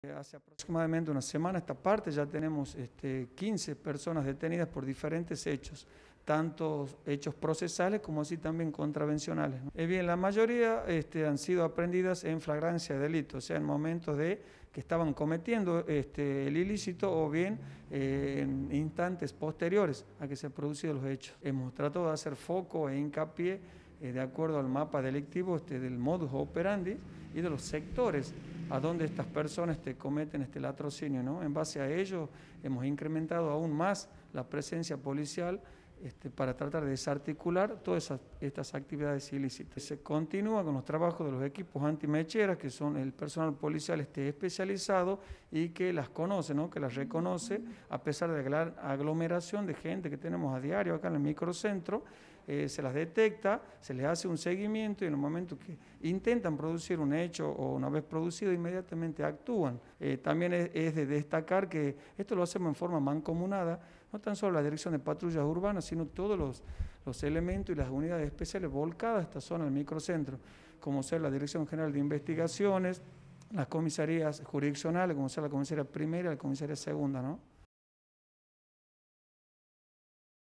Eh, hace aproximadamente una semana esta parte ya tenemos este, 15 personas detenidas por diferentes hechos, tanto hechos procesales como así también contravencionales. bien, la mayoría este, han sido aprendidas en flagrancia de delito, o sea, en momentos de que estaban cometiendo este, el ilícito o bien eh, en instantes posteriores a que se han producido los hechos. Hemos tratado de hacer foco e hincapié eh, de acuerdo al mapa delictivo este, del modus operandi y de los sectores a dónde estas personas te cometen este latrocinio. ¿no? En base a ello hemos incrementado aún más la presencia policial este, para tratar de desarticular todas estas actividades ilícitas. Se continúa con los trabajos de los equipos antimecheras, que son el personal policial este, especializado y que las conoce, ¿no? que las reconoce, a pesar de la aglomeración de gente que tenemos a diario acá en el microcentro eh, se las detecta, se les hace un seguimiento y en el momento que intentan producir un hecho o una vez producido, inmediatamente actúan. Eh, también es, de destacar que esto lo hacemos en forma mancomunada, no tan solo la dirección de patrullas urbanas, sino todos los, elementos y las unidades especiales volcadas a esta zona del microcentro, como sea la Dirección General de Investigaciones, las comisarías jurisdiccionales, como sea la comisaría primera y la comisaría segunda, ¿no?